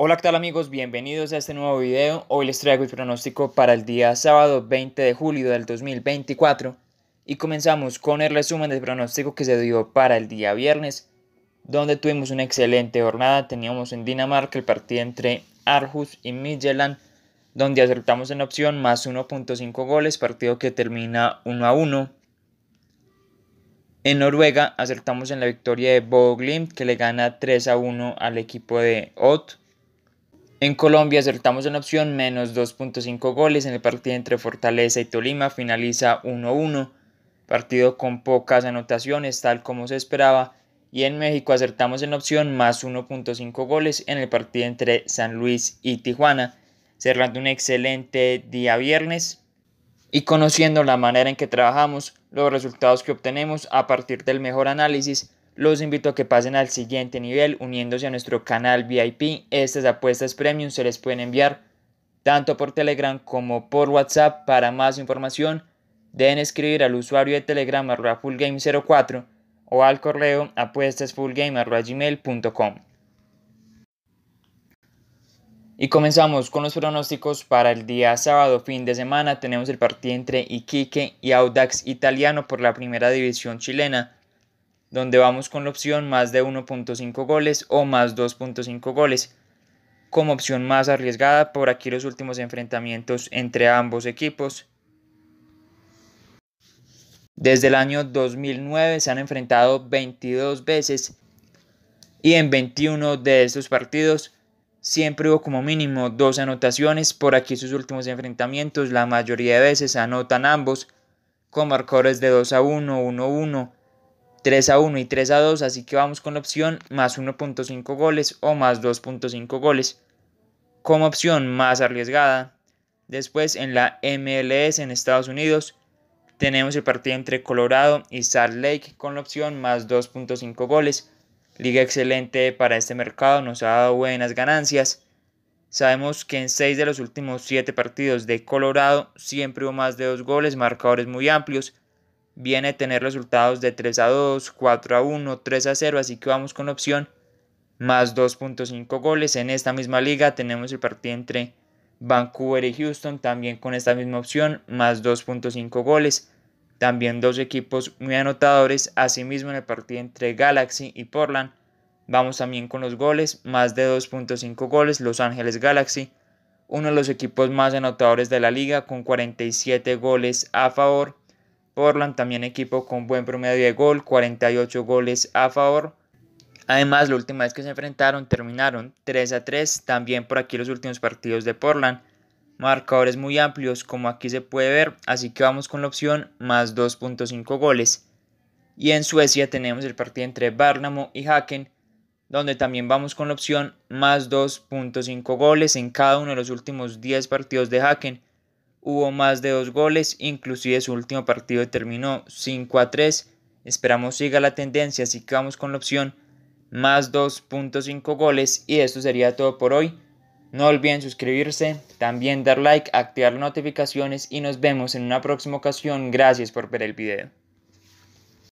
Hola, que tal amigos? Bienvenidos a este nuevo video. Hoy les traigo el pronóstico para el día sábado 20 de julio del 2024 y comenzamos con el resumen del pronóstico que se dio para el día viernes, donde tuvimos una excelente jornada. Teníamos en Dinamarca el partido entre Arhus y Midtjylland, donde acertamos en opción más 1.5 goles, partido que termina 1 a 1. En Noruega acertamos en la victoria de Boglim que le gana 3 a 1 al equipo de Ott. En Colombia acertamos en opción menos 2.5 goles en el partido entre Fortaleza y Tolima, finaliza 1-1, partido con pocas anotaciones tal como se esperaba, y en México acertamos en opción más 1.5 goles en el partido entre San Luis y Tijuana, cerrando un excelente día viernes y conociendo la manera en que trabajamos, los resultados que obtenemos a partir del mejor análisis los invito a que pasen al siguiente nivel uniéndose a nuestro canal VIP. Estas apuestas premium se les pueden enviar tanto por Telegram como por WhatsApp. Para más información, deben escribir al usuario de Telegram arroba fullgame04 o al correo gmail.com Y comenzamos con los pronósticos para el día sábado, fin de semana. Tenemos el partido entre Iquique y Audax Italiano por la primera división chilena donde vamos con la opción más de 1.5 goles o más 2.5 goles, como opción más arriesgada por aquí los últimos enfrentamientos entre ambos equipos. Desde el año 2009 se han enfrentado 22 veces y en 21 de estos partidos siempre hubo como mínimo dos anotaciones. Por aquí sus últimos enfrentamientos la mayoría de veces anotan ambos con marcadores de 2 a 1, 1 a 1 3 a 1 y 3 a 2, así que vamos con la opción más 1.5 goles o más 2.5 goles como opción más arriesgada. Después en la MLS en Estados Unidos tenemos el partido entre Colorado y Salt Lake con la opción más 2.5 goles. Liga excelente para este mercado, nos ha dado buenas ganancias. Sabemos que en 6 de los últimos 7 partidos de Colorado siempre hubo más de 2 goles, marcadores muy amplios viene a tener resultados de 3 a 2, 4 a 1, 3 a 0, así que vamos con la opción más 2.5 goles. En esta misma liga tenemos el partido entre Vancouver y Houston, también con esta misma opción, más 2.5 goles. También dos equipos muy anotadores, asimismo en el partido entre Galaxy y Portland. Vamos también con los goles, más de 2.5 goles, Los Ángeles Galaxy, uno de los equipos más anotadores de la liga, con 47 goles a favor Portland también equipo con buen promedio de gol, 48 goles a favor. Además, la última vez que se enfrentaron terminaron 3 a 3, también por aquí los últimos partidos de Portland. Marcadores muy amplios como aquí se puede ver, así que vamos con la opción más 2.5 goles. Y en Suecia tenemos el partido entre Barnamo y Haken, donde también vamos con la opción más 2.5 goles en cada uno de los últimos 10 partidos de Haken hubo más de dos goles, inclusive su último partido terminó 5 a 3. Esperamos siga la tendencia, así que vamos con la opción más 2.5 goles y esto sería todo por hoy. No olviden suscribirse, también dar like, activar notificaciones y nos vemos en una próxima ocasión. Gracias por ver el video.